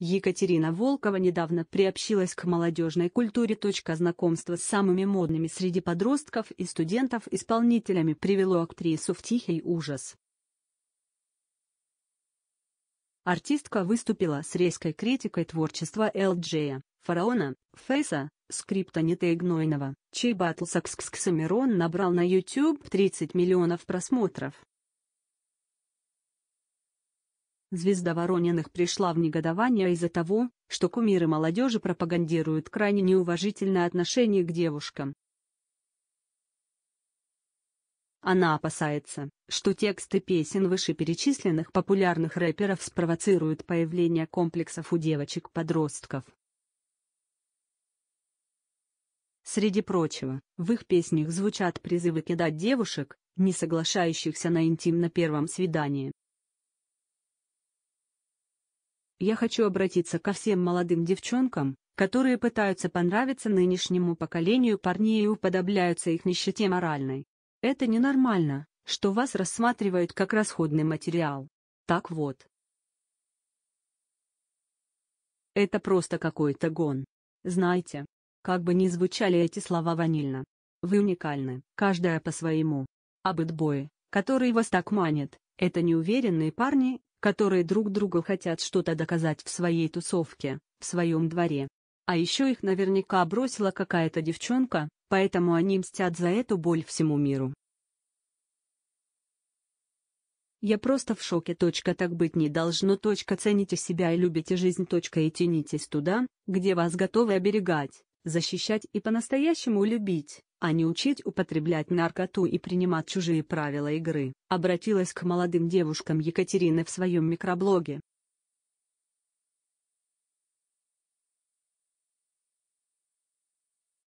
Екатерина Волкова недавно приобщилась к молодежной культуре. Точка знакомства с самыми модными среди подростков и студентов исполнителями привело актрису в тихий ужас. Артистка выступила с резкой критикой творчества Элджея, Фараона, Фейса, Скриптонита и Гнойного, чей батл с Аксксамирон набрал на YouTube 30 миллионов просмотров. Звезда Ворониных пришла в негодование из-за того, что кумиры молодежи пропагандируют крайне неуважительное отношение к девушкам. Она опасается, что тексты песен вышеперечисленных популярных рэперов спровоцируют появление комплексов у девочек-подростков. Среди прочего, в их песнях звучат призывы кидать девушек, не соглашающихся на интим на первом свидании. Я хочу обратиться ко всем молодым девчонкам, которые пытаются понравиться нынешнему поколению парней и уподобляются их нищете моральной. Это ненормально, что вас рассматривают как расходный материал. Так вот. Это просто какой-то гон. Знаете, как бы ни звучали эти слова ванильно, вы уникальны, каждая по-своему. А бэтбои, который вас так манит, это неуверенные парни, которые друг другу хотят что-то доказать в своей тусовке, в своем дворе. А еще их наверняка бросила какая-то девчонка, поэтому они мстят за эту боль всему миру. Я просто в шоке. Точка, так быть не должно. Точка, цените себя и любите жизнь. Точка, и тянитесь туда, где вас готовы оберегать, защищать и по-настоящему любить а не учить употреблять наркоту и принимать чужие правила игры, обратилась к молодым девушкам Екатерина в своем микроблоге.